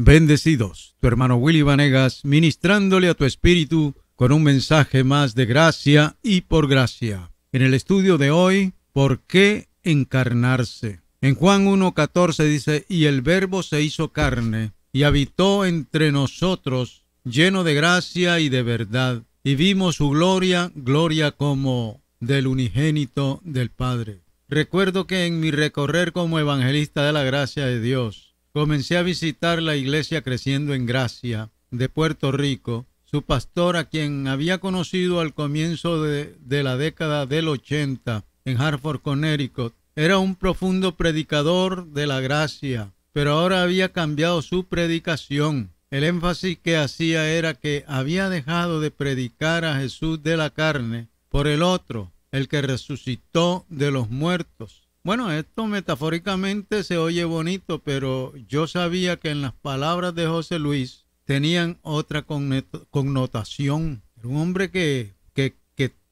Bendecidos, tu hermano Willy Vanegas, ministrándole a tu espíritu con un mensaje más de gracia y por gracia. En el estudio de hoy, ¿por qué encarnarse? En Juan 1.14 dice, y el verbo se hizo carne y habitó entre nosotros, lleno de gracia y de verdad, y vimos su gloria, gloria como del unigénito del Padre. Recuerdo que en mi recorrer como evangelista de la gracia de Dios, Comencé a visitar la iglesia creciendo en gracia de Puerto Rico. Su pastor, a quien había conocido al comienzo de, la década del 80 en Hartford, Connecticut, era un profundo predicador de la gracia, pero ahora había cambiado su predicación. El énfasis que hacía era que había dejado de predicar a Jesús de la carne por el otro, el que resucitó de los muertos. Bueno, esto metafóricamente se oye bonito, pero yo sabía que en las palabras de José Luis tenían otra connotación. un hombre que, que,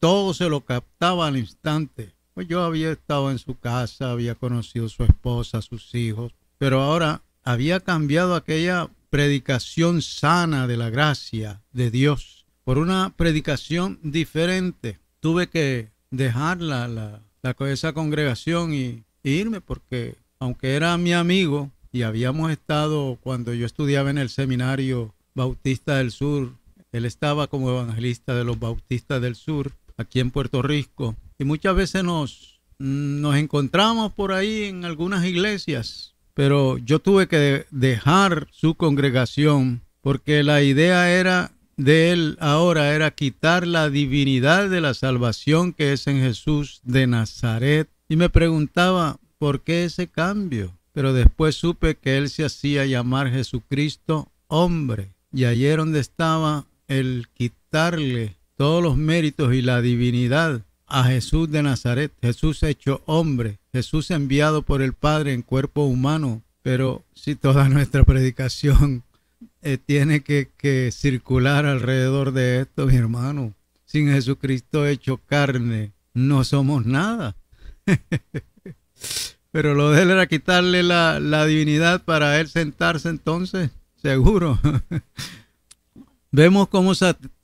todo se lo captaba al instante. Pues yo había estado en su casa, había conocido su esposa, sus hijos, pero ahora había cambiado aquella predicación sana de la gracia de Dios por una predicación diferente. Tuve que dejarla. la, la, esa congregación y, irme porque aunque era mi amigo y habíamos estado cuando yo estudiaba en el seminario Bautista del Sur, él estaba como evangelista de los Bautistas del Sur aquí en Puerto Rico y muchas veces nos, nos encontramos por ahí en algunas iglesias, pero yo tuve que dejar su congregación porque la idea era de él ahora era quitar la divinidad de la salvación que es en Jesús de Nazaret. Y me preguntaba, ¿por qué ese cambio? Pero después supe que él se hacía llamar Jesucristo hombre. Y ayer donde estaba el quitarle todos los méritos y la divinidad a Jesús de Nazaret, Jesús hecho hombre, Jesús enviado por el Padre en cuerpo humano. Pero si toda nuestra predicación eh, tiene que, circular alrededor de esto, mi hermano. Sin Jesucristo hecho carne, no somos nada. Pero lo de él era quitarle la, divinidad para él sentarse entonces, seguro. Vemos cómo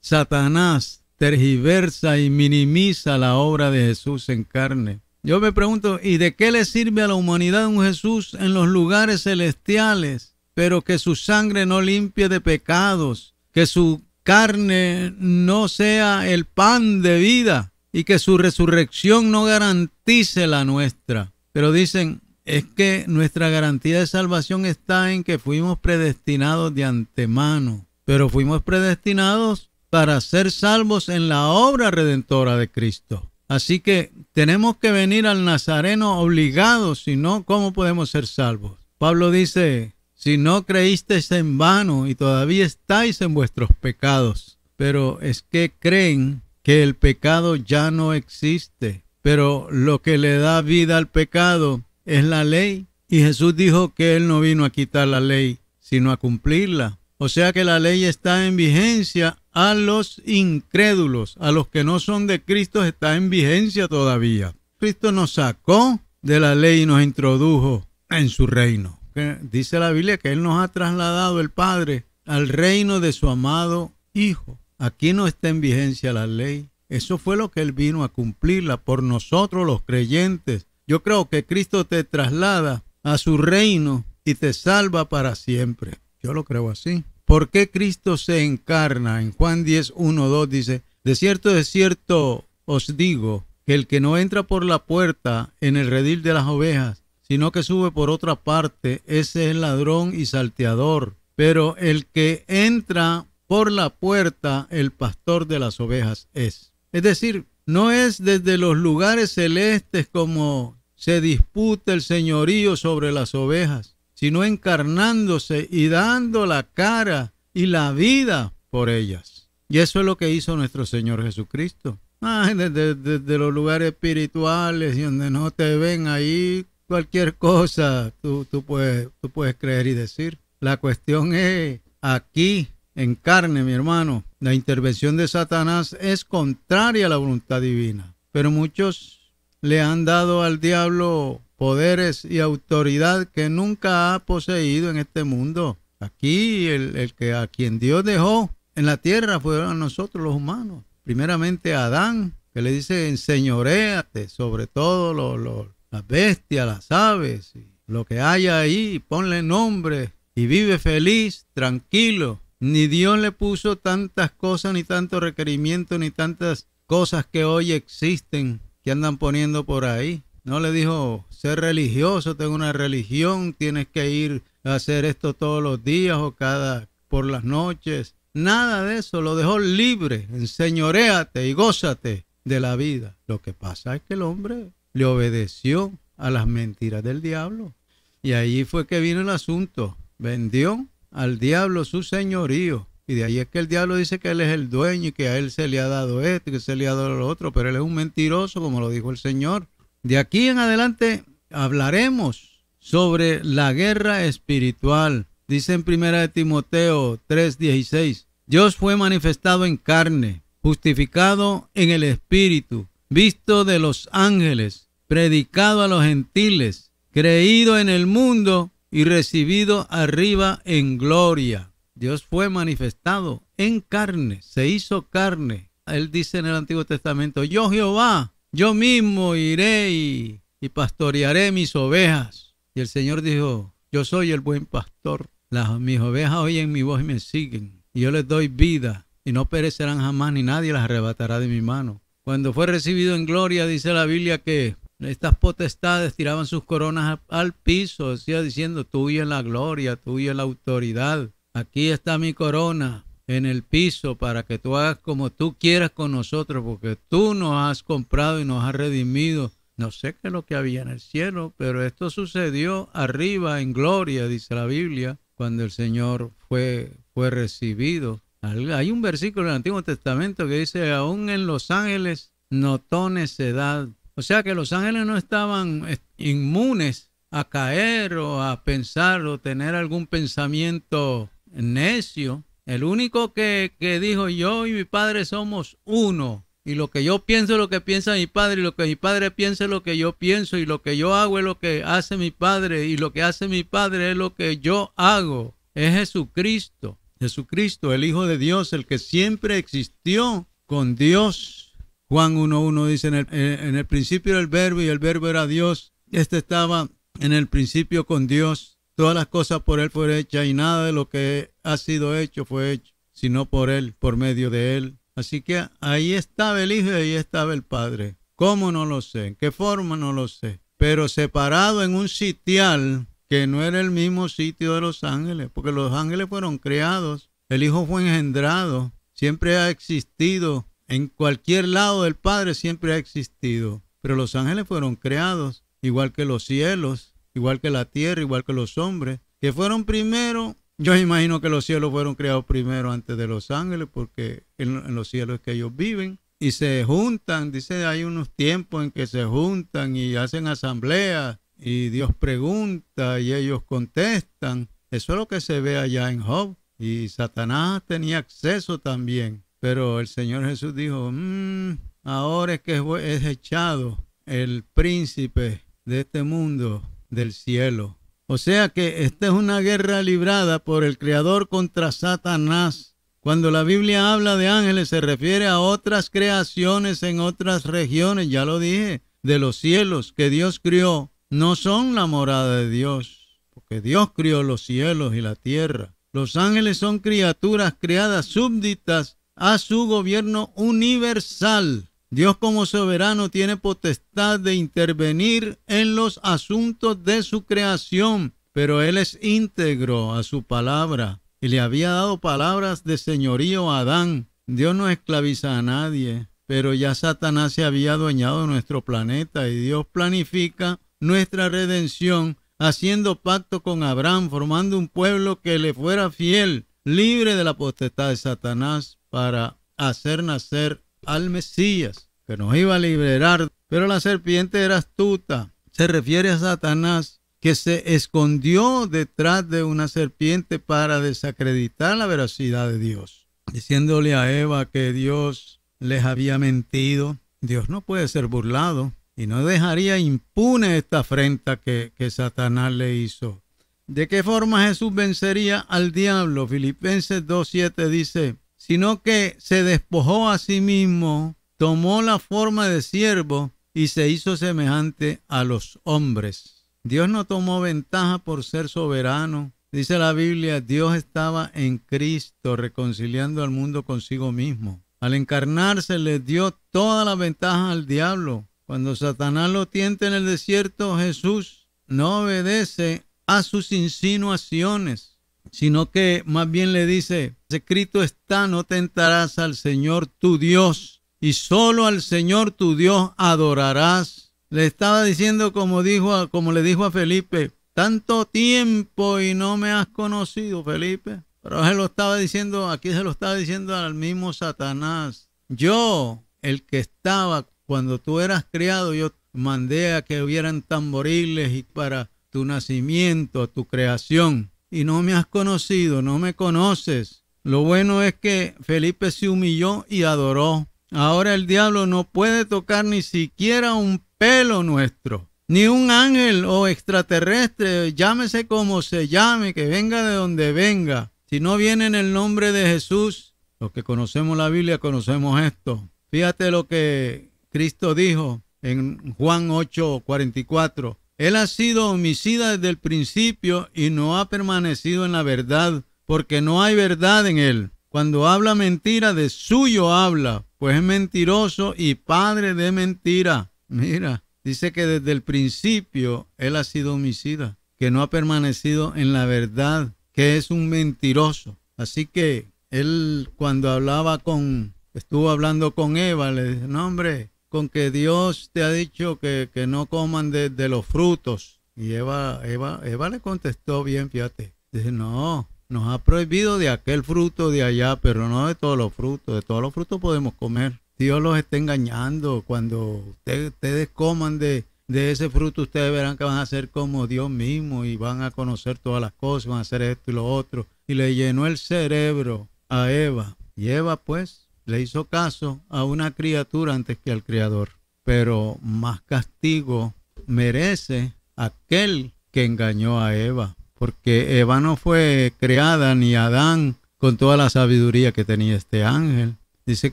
Satanás tergiversa y minimiza la obra de Jesús en carne. Yo me pregunto, ¿y de qué le sirve a la humanidad un Jesús en los lugares celestiales pero que su sangre no limpie de pecados, que su carne no sea el pan de vida y que su resurrección no garantice la nuestra. Pero dicen, es que nuestra garantía de salvación está en que fuimos predestinados de antemano, pero fuimos predestinados para ser salvos en la obra redentora de Cristo. Así que tenemos que venir al Nazareno obligados, si no, ¿cómo podemos ser salvos? Pablo dice si no creísteis en vano y todavía estáis en vuestros pecados, pero es que creen que el pecado ya no existe, pero lo que le da vida al pecado es la ley. Y Jesús dijo que Él no vino a quitar la ley, sino a cumplirla. O sea que la ley está en vigencia a los incrédulos, a los que no son de Cristo, está en vigencia todavía. Cristo nos sacó de la ley y nos introdujo en su reino dice la Biblia que Él nos ha trasladado el Padre al reino de su amado Hijo. Aquí no está en vigencia la ley. Eso fue lo que Él vino a cumplirla por nosotros los creyentes. Yo creo que Cristo te traslada a su reino y te salva para siempre. Yo lo creo así. ¿Por qué Cristo se encarna? En Juan 10, 1, 2 dice, de cierto, de cierto os digo, que el que no entra por la puerta en el redil de las ovejas, sino que sube por otra parte. Ese es ladrón y salteador. Pero el que entra por la puerta, el pastor de las ovejas es. Es decir, no es desde los lugares celestes como se disputa el señorío sobre las ovejas, sino encarnándose y dando la cara y la vida por ellas. Y eso es lo que hizo nuestro Señor Jesucristo. Desde los lugares espirituales y donde no te ven ahí cualquier cosa tú, tú, puedes, tú puedes creer y decir. La cuestión es aquí, en carne, mi hermano, la intervención de Satanás es contraria a la voluntad divina. Pero muchos le han dado al diablo poderes y autoridad que nunca ha poseído en este mundo. Aquí, el, el que a quien Dios dejó en la tierra fueron nosotros los humanos. Primeramente Adán, que le dice, enseñoreate sobre todo lo, lo, las bestias, las aves, lo que haya ahí, ponle nombre y vive feliz, tranquilo. Ni Dios le puso tantas cosas, ni tantos requerimientos, ni tantas cosas que hoy existen que andan poniendo por ahí. No le dijo, ser religioso, tengo una religión, tienes que ir a hacer esto todos los días o cada por las noches. Nada de eso, lo dejó libre. enseñoreate y gózate de la vida. Lo que pasa es que el hombre le obedeció a las mentiras del diablo. Y ahí fue que vino el asunto. Vendió al diablo su señorío. Y de ahí es que el diablo dice que él es el dueño y que a él se le ha dado esto y que se le ha dado lo otro, pero él es un mentiroso, como lo dijo el Señor. De aquí en adelante hablaremos sobre la guerra espiritual. Dice en 1 Timoteo 3:16, Dios fue manifestado en carne, justificado en el espíritu visto de los ángeles, predicado a los gentiles, creído en el mundo y recibido arriba en gloria. Dios fue manifestado en carne, se hizo carne. Él dice en el Antiguo Testamento, yo Jehová, yo mismo iré y, pastorearé mis ovejas. Y el Señor dijo, yo soy el buen pastor. Las, mis ovejas oyen mi voz y me siguen. Y yo les doy vida y no perecerán jamás ni nadie las arrebatará de mi mano. Cuando fue recibido en gloria, dice la Biblia que estas potestades tiraban sus coronas al piso, decía diciendo, tuya en la gloria, tuya la autoridad. Aquí está mi corona en el piso para que tú hagas como tú quieras con nosotros, porque tú nos has comprado y nos has redimido. No sé qué es lo que había en el cielo, pero esto sucedió arriba en gloria, dice la Biblia, cuando el Señor fue, fue recibido. Hay un versículo del Antiguo Testamento que dice, aún en los ángeles notó necedad. O sea que los ángeles no estaban eh, inmunes a caer o a pensar o tener algún pensamiento necio. El único que, que dijo, yo y mi padre somos uno. Y lo que yo pienso es lo que piensa mi padre, y lo que mi padre piensa es lo que yo pienso, y lo que yo hago es lo que hace mi padre, y lo que hace mi padre es lo que yo hago. Es Jesucristo. Jesucristo, el Hijo de Dios, el que siempre existió con Dios. Juan 1.1 dice, en el, eh, en el principio el verbo y el verbo era Dios. Este estaba en el principio con Dios. Todas las cosas por Él fueron hechas y nada de lo que ha sido hecho fue hecho, sino por Él, por medio de Él. Así que ahí estaba el Hijo y ahí estaba el Padre. ¿Cómo no lo sé? ¿En qué forma no lo sé? Pero separado en un sitial que no era el mismo sitio de los ángeles, porque los ángeles fueron creados, el Hijo fue engendrado, siempre ha existido, en cualquier lado del Padre siempre ha existido, pero los ángeles fueron creados, igual que los cielos, igual que la tierra, igual que los hombres, que fueron primero yo imagino que los cielos fueron creados primero antes de los ángeles, porque en, los cielos es que ellos viven y se juntan. Dice, hay unos tiempos en que se juntan y hacen asambleas y Dios pregunta y ellos contestan. Eso es lo que se ve allá en Job. Y Satanás tenía acceso también. Pero el Señor Jesús dijo, mm, ahora es que es echado el príncipe de este mundo del cielo. O sea que esta es una guerra librada por el Creador contra Satanás. Cuando la Biblia habla de ángeles se refiere a otras creaciones en otras regiones, ya lo dije, de los cielos que Dios crió no son la morada de Dios, porque Dios crió los cielos y la tierra. Los ángeles son criaturas creadas súbditas a su gobierno universal. Dios como soberano tiene potestad de intervenir en los asuntos de su creación, pero Él es íntegro a su palabra y le había dado palabras de señorío a Adán. Dios no esclaviza a nadie, pero ya Satanás se había adueñado de nuestro planeta y Dios planifica nuestra redención, haciendo pacto con Abraham, formando un pueblo que le fuera fiel, libre de la potestad de Satanás, para hacer nacer al Mesías, que nos iba a liberar. Pero la serpiente era astuta. Se refiere a Satanás, que se escondió detrás de una serpiente para desacreditar la veracidad de Dios, diciéndole a Eva que Dios les había mentido. Dios no puede ser burlado y no dejaría impune esta afrenta que, Satanás le hizo. ¿De qué forma Jesús vencería al diablo? Filipenses 2.7 dice, sino que se despojó a sí mismo, tomó la forma de siervo y se hizo semejante a los hombres. Dios no tomó ventaja por ser soberano. Dice la Biblia, Dios estaba en Cristo reconciliando al mundo consigo mismo. Al encarnarse le dio toda la ventaja al diablo cuando Satanás lo tienta en el desierto, Jesús no obedece a sus insinuaciones, sino que más bien le dice, escrito está, no tentarás al Señor tu Dios, y solo al Señor tu Dios adorarás. Le estaba diciendo como, dijo como le dijo a Felipe, tanto tiempo y no me has conocido, Felipe. Pero se lo estaba diciendo, aquí se lo estaba diciendo al mismo Satanás. Yo, el que estaba cuando tú eras criado, yo mandé a que hubieran tamboriles y para tu nacimiento, tu creación, y no me has conocido, no me conoces. Lo bueno es que Felipe se humilló y adoró. Ahora el diablo no puede tocar ni siquiera un pelo nuestro, ni un ángel o extraterrestre, llámese como se llame, que venga de donde venga. Si no viene en el nombre de Jesús, los que conocemos la Biblia conocemos esto. Fíjate lo que Cristo dijo en Juan 8:44, Él ha sido homicida desde el principio y no ha permanecido en la verdad, porque no hay verdad en Él. Cuando habla mentira, de suyo habla, pues es mentiroso y padre de mentira. Mira, dice que desde el principio Él ha sido homicida, que no ha permanecido en la verdad, que es un mentiroso. Así que Él cuando hablaba con, estuvo hablando con Eva, le dice, no hombre, con que Dios te ha dicho que, no coman de, los frutos. Y Eva, le contestó bien, fíjate. Dice, no, nos ha prohibido de aquel fruto de allá, pero no de todos los frutos. De todos los frutos podemos comer. Dios los está engañando. Cuando ustedes, coman de, de ese fruto ustedes verán que van a ser como Dios mismo y van a conocer todas las cosas, van a hacer esto y lo otro. Y le llenó el cerebro a Eva. Y Eva pues le hizo caso a una criatura antes que al Creador. Pero más castigo merece aquel que engañó a Eva, porque Eva no fue creada ni Adán con toda la sabiduría que tenía este ángel. Dice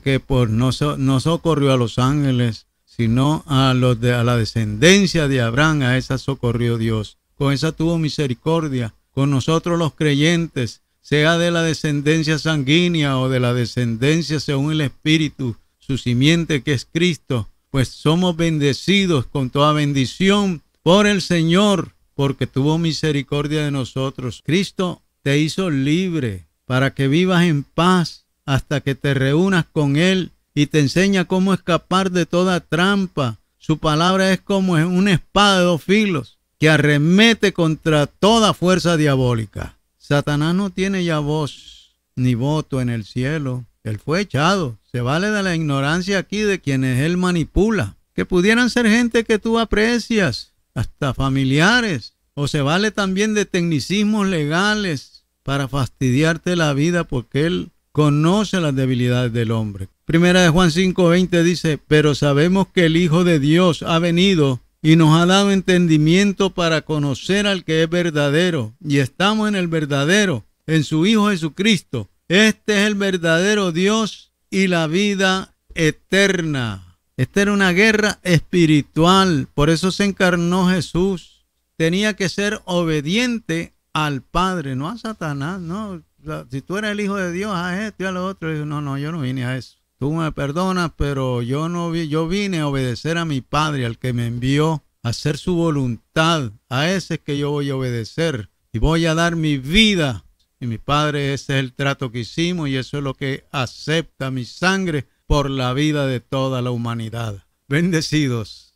que por no, socorrió a los ángeles, sino a, a la descendencia de Abraham, a esa socorrió Dios. Con esa tuvo misericordia. Con nosotros los creyentes sea de la descendencia sanguínea o de la descendencia según el Espíritu, su simiente que es Cristo, pues somos bendecidos con toda bendición por el Señor, porque tuvo misericordia de nosotros. Cristo te hizo libre para que vivas en paz hasta que te reúnas con Él y te enseña cómo escapar de toda trampa. Su palabra es como una espada de dos filos que arremete contra toda fuerza diabólica. Satanás no tiene ya voz ni voto en el cielo. Él fue echado. Se vale de la ignorancia aquí de quienes él manipula. Que pudieran ser gente que tú aprecias, hasta familiares. O se vale también de tecnicismos legales para fastidiarte la vida porque él conoce las debilidades del hombre. Primera de Juan 5:20 dice, pero sabemos que el Hijo de Dios ha venido y nos ha dado entendimiento para conocer al que es verdadero, y estamos en el verdadero, en su Hijo Jesucristo. Este es el verdadero Dios y la vida eterna. Esta era una guerra espiritual, por eso se encarnó Jesús. Tenía que ser obediente al Padre, no a Satanás, no. si tú eres el Hijo de Dios, a esto y a lo otro. no, no, yo no vine a eso tú me perdonas, pero yo no vi, yo vine a obedecer a mi Padre, al que me envió a hacer su voluntad. A ese es que yo voy a obedecer y voy a dar mi vida. Y mi Padre, ese es el trato que hicimos y eso es lo que acepta mi sangre por la vida de toda la humanidad. Bendecidos.